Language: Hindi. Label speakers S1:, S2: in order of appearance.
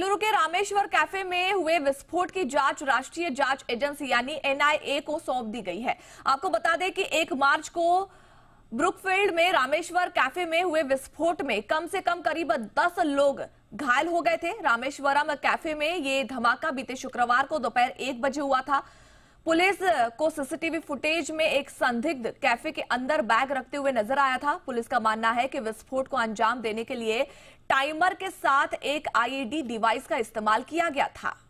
S1: बेंगलुरु के रामेश्वर कैफे में हुए विस्फोट की जांच राष्ट्रीय जांच एजेंसी यानी एनआईए को सौंप दी गई है आपको बता दें कि एक मार्च को ब्रुकफील्ड में रामेश्वर कैफे में हुए विस्फोट में कम से कम करीब 10 लोग घायल हो गए थे रामेश्वरम कैफे में ये धमाका बीते शुक्रवार को दोपहर एक बजे हुआ था पुलिस को सीसीटीवी फुटेज में एक संदिग्ध कैफे के अंदर बैग रखते हुए नजर आया था पुलिस का मानना है कि विस्फोट को अंजाम देने के लिए टाइमर के साथ एक आईईडी डिवाइस का इस्तेमाल किया गया था